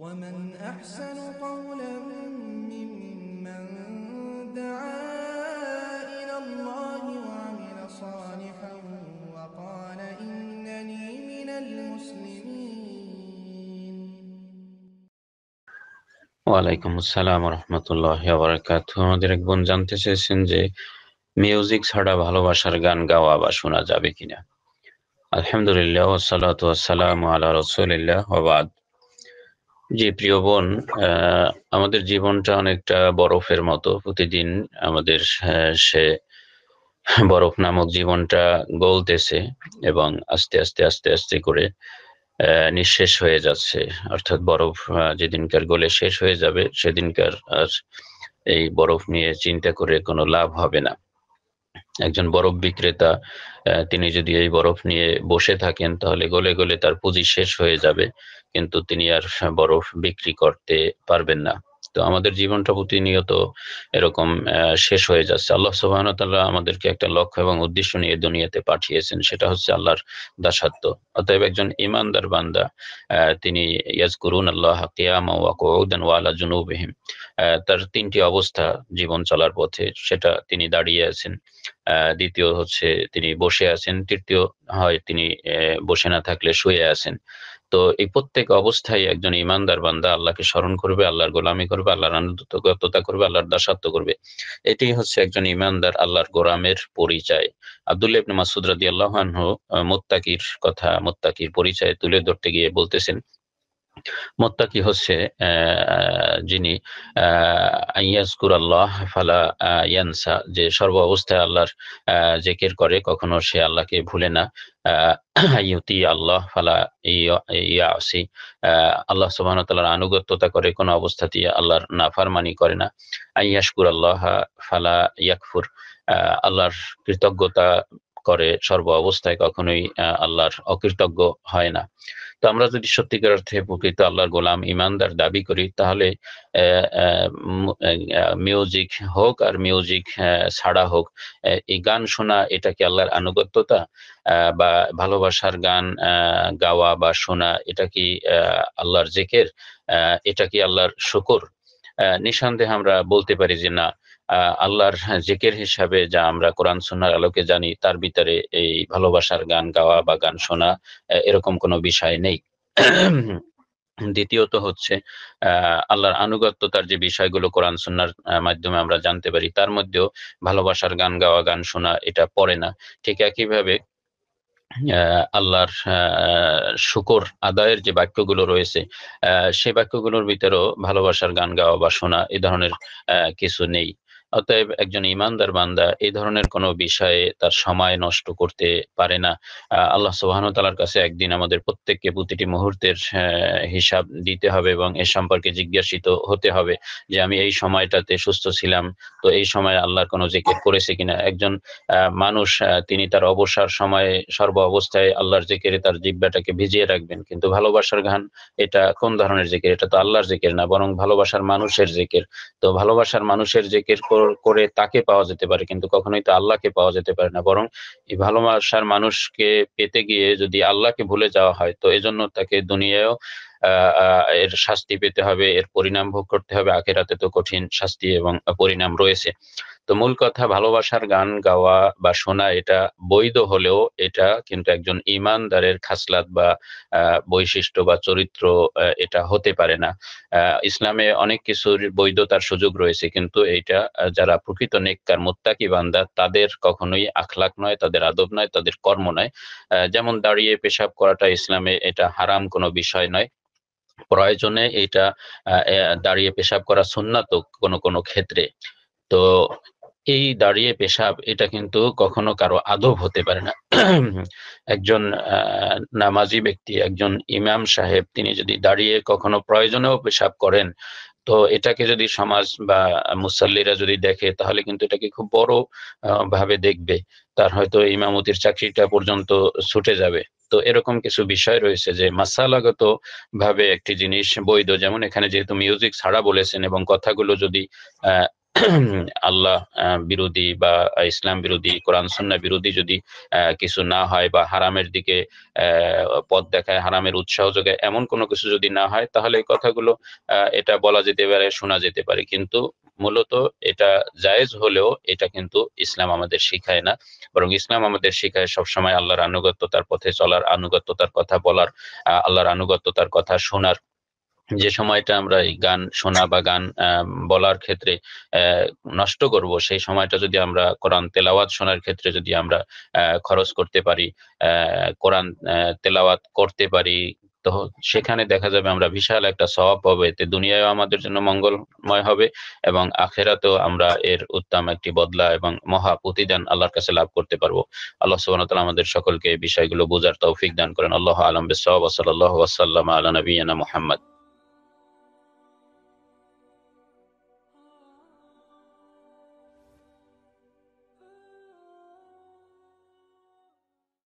ومن أحسن قولا ممن دعا إلى الله وعمل صالحا وقال إنني من المسلمين ওয়ালাইকুম আসসালাম রহমতুল্লাহ বারাকাত আমাদের এক বোন জানতে চেয়েছেন যে মিউজিক ছাড়া ভালোবাসার গান গাওয়া বা শোনা যাবে কিনা আলহামদুলিল্লাহ ওসালাত ওয়াসালাম আল্লাহ রসুলিল্লাহ জি প্রিয় বোন আমাদের জীবনটা অনেকটা বরফের মতো প্রতিদিন আমাদের সে বরফ নামক জীবনটা গলতেছে এবং আস্তে আস্তে আস্তে আস্তে করে নিঃশেষ হয়ে যাচ্ছে অর্থাৎ বরফ যেদিনকার গলে শেষ হয়ে যাবে সেদিনকার আর এই বরফ নিয়ে চিন্তা করে কোনো লাভ হবে না একজন বরফ বিক্রেতা তিনি যদি এই বরফ নিয়ে বসে থাকেন তাহলে গলে গলে তার পুঁজি শেষ হয়ে যাবে কিন্তু তিনি আর বরফ বিক্রি করতে পারবেন না তো আমাদের জীবনটা প্রতিনিয়ত এরকম শেষ হয়ে যাচ্ছে আল্লাহ তাল্লাহ আমাদেরকে একটা লক্ষ্য এবং উদ্দেশ্য নিয়ে দুনিয়াতে পাঠিয়েছেন সেটা হচ্ছে আল্লাহর দাসাত্ম অতএব একজন ইমানদার বান্দা তিনি ইয়াজ করুন আল্লাহ কিয়ামা ওয়াকুদান ওয়ালা জুনুবহিম তার তিনটি অবস্থা জীবন চলার পথে সেটা তিনি দাঁড়িয়ে আছেন দ্বিতীয় হচ্ছে তিনি বসে আছেন তৃতীয় হয় তিনি বসে না থাকলে শুয়ে আছেন তো এই প্রত্যেক অবস্থায় একজন ইমানদার বান্দা আল্লাহকে স্মরণ করবে আল্লাহর গোলামি করবে আল্লাহর আনন্দতা করবে আল্লাহর দাসাত্ব করবে এটি হচ্ছে একজন ইমানদার আল্লাহর গোলামের পরিচয় আবদুল্লাহ ইবনে মাসুদ রাদিয়াল্লাহু আনহু মোত্তাকির কথা মোত্তাকির পরিচয় তুলে ধরতে গিয়ে বলতেছেন মোত্তাকি হচ্ছে যিনি ইয়াজকুর আল্লাহ ফালা ইয়ানসা যে সর্ব অবস্থায় আল্লাহর জেকের করে কখনো সে আল্লাহকে ভুলে না ইউতি আল্লাহ ফালা ইয়াসি আল্লাহ সুবহান তাআলার আনুগত্যতা করে কোনো অবস্থাতেই আল্লাহর নাফরমানি করে না আইয়াশকুর আল্লাহ ফালা ইয়াকফুর আল্লাহর কৃতজ্ঞতা করে সর্ব অবস্থায় কখনোই আল্লাহর অকৃতজ্ঞ হয় না তো আমরা যদি সত্যিকার অর্থে প্রকৃত আল্লাহর গোলাম ইমানদার দাবি করি তাহলে মিউজিক হোক আর মিউজিক ছাড়া হোক এই গান শোনা এটা কি আল্লাহর আনুগত্যতা বা ভালোবাসার গান গাওয়া বা শোনা এটা কি আল্লাহর জেকের এটা কি আল্লাহর শকর নিঃসন্দেহে আমরা বলতে পারি যে না আল্লাহর জেকের হিসাবে যা আমরা কোরআন সোনার আলোকে জানি তার ভিতরে এই ভালোবাসার গান গাওয়া বা গান শোনা এরকম কোনো বিষয় নেই দ্বিতীয়ত হচ্ছে আল্লাহর আনুগত্যতার যে বিষয়গুলো কোরআন সুন্নার মাধ্যমে আমরা জানতে পারি তার মধ্যেও ভালোবাসার গান গাওয়া গান শোনা এটা পড়ে না ঠিক একইভাবে আল্লাহর শুকর আদায়ের যে বাক্যগুলো রয়েছে সে বাক্যগুলোর ভিতরেও ভালোবাসার গান গাওয়া বা শোনা এ ধরনের কিছু নেই অতএব একজন ইমানদার বান্দা এই ধরনের কোন বিষয়ে তার সময় নষ্ট করতে পারে না আল্লাহ সোহান তালার কাছে একদিন আমাদের প্রত্যেককে প্রতিটি মুহূর্তের হিসাব দিতে হবে এবং এ সম্পর্কে জিজ্ঞাসিত হতে হবে যে আমি এই সময়টাতে সুস্থ ছিলাম তো এই সময় আল্লাহর কোনো জিকির করেছে কিনা একজন মানুষ তিনি তার অবসর সময়ে সর্ব অবস্থায় আল্লাহর জিকিরে তার জিব্বাটাকে ভিজিয়ে রাখবেন কিন্তু ভালোবাসার গান এটা কোন ধরনের জিকির এটা তো আল্লাহর জিকির না বরং ভালোবাসার মানুষের জিকির তো ভালোবাসার মানুষের জিকির করে তাকে পাওয়া যেতে পারে কিন্তু কখনোই তো আল্লাহকে পাওয়া যেতে পারে না বরং এই ভালোবাসার মানুষকে পেতে গিয়ে যদি আল্লাহকে ভুলে যাওয়া হয় তো এজন্য তাকে দুনিয়ায়ও এর শাস্তি পেতে হবে এর পরিণাম ভোগ করতে হবে আখেরাতে তো কঠিন শাস্তি এবং পরিণাম রয়েছে তো মূল কথা ভালোবাসার গান গাওয়া বা শোনা এটা বৈধ হলেও এটা কিন্তু একজন ইমানদারের খাসলাত বা বৈশিষ্ট্য বা চরিত্র এটা হতে পারে না ইসলামে অনেক কিছুর বৈধতার সুযোগ রয়েছে কিন্তু এটা যারা প্রকৃত নেককার মোত্তাকি বান্দা তাদের কখনোই আখলাক নয় তাদের আদব নয় তাদের কর্ম নয় যেমন দাঁড়িয়ে পেশাব করাটা ইসলামে এটা হারাম কোনো বিষয় নয় প্রয়োজনে এটা দাঁড়িয়ে পেশাব করা সুন্নাত কোনো কোনো ক্ষেত্রে তো এই দাঁড়িয়ে পেশাব এটা কিন্তু কখনো কারো আদব হতে পারে না একজন নামাজি ব্যক্তি একজন ইমাম সাহেব তিনি যদি দাঁড়িয়ে কখনো প্রয়োজনেও পেশাব করেন তো এটাকে যদি সমাজ বা মুসাল্লিরা যদি দেখে তাহলে কিন্তু এটাকে খুব বড় ভাবে দেখবে তার হয়তো ইমামতির চাকরিটা পর্যন্ত ছুটে যাবে তো এরকম কিছু বিষয় রয়েছে যে মাসালাগত ভাবে একটি জিনিস বৈধ যেমন এখানে যেহেতু মিউজিক ছাড়া বলেছেন এবং কথাগুলো যদি আল্লাহ বিরোধী বা ইসলাম বিরোধী কোরআন সন্না বিরোধী যদি কিছু না হয় বা হারামের দিকে পথ দেখায় হারামের উৎসাহ যোগায় এমন কোনো কিছু যদি না হয় তাহলে এই কথাগুলো এটা বলা যেতে পারে শোনা যেতে পারে কিন্তু মূলত এটা জায়েজ হলেও এটা কিন্তু ইসলাম আমাদের শিখায় না বরং ইসলাম আমাদের শিখায় সবসময় আল্লাহর আনুগত্যতার পথে চলার আনুগত্যতার কথা বলার আল্লাহর আনুগত্যতার কথা শোনার যে সময়টা আমরা এই গান শোনা বা গান বলার ক্ষেত্রে নষ্ট করব সেই সময়টা যদি আমরা কোরআন তেলাওয়াত শোনার ক্ষেত্রে যদি আমরা খরচ করতে পারি কোরআন তেলাওয়াত করতে পারি তো সেখানে দেখা যাবে আমরা বিশাল একটা স্বভাব পাবো এতে দুনিয়ায় আমাদের জন্য মঙ্গলময় হবে এবং আখেরাতেও আমরা এর উত্তম একটি বদলা এবং মহা প্রতিদান আল্লাহর কাছে লাভ করতে পারবো আল্লাহ সুবহানাহু আমাদের সকলকে এই বিষয়গুলো বোঝার তৌফিক দান করেন আল্লাহ আলম বিসাল্লাহ ওয়াসাল্লাম আলা নবীনা মোহাম্মদ